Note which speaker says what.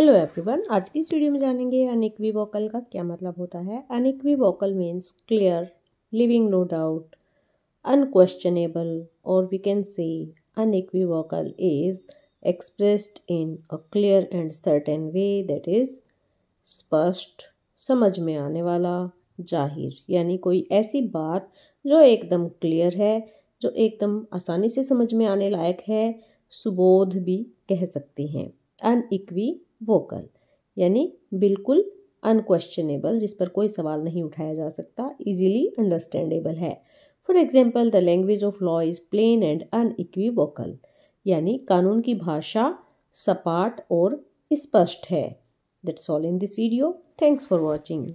Speaker 1: hello everyone आज की इस वीडियो में जानेंगे अनिक्वी वोकल का क्या मतलब होता है unequivocal means clear leaving no doubt unquestionable और we can say unequivocal is expressed in a clear and certain way that is स्पष्ट समझ में आने वाला जाहिर यानी कोई ऐसी बात जो एकदम क्लियर है जो एकदम आसानी से समझ में आने लायक है सुबोध भी कह सकते हैं वोकल यानी बिल्कुल अनक्वेश्चनेबल जिस पर कोई सवाल नहीं उठाया जा सकता इजीली अंडरस्टैंडेबल है for example the language of law is plain and vocal यानी कानून की भाषा सपाट और स्पष्ट है that's all in this video thanks for watching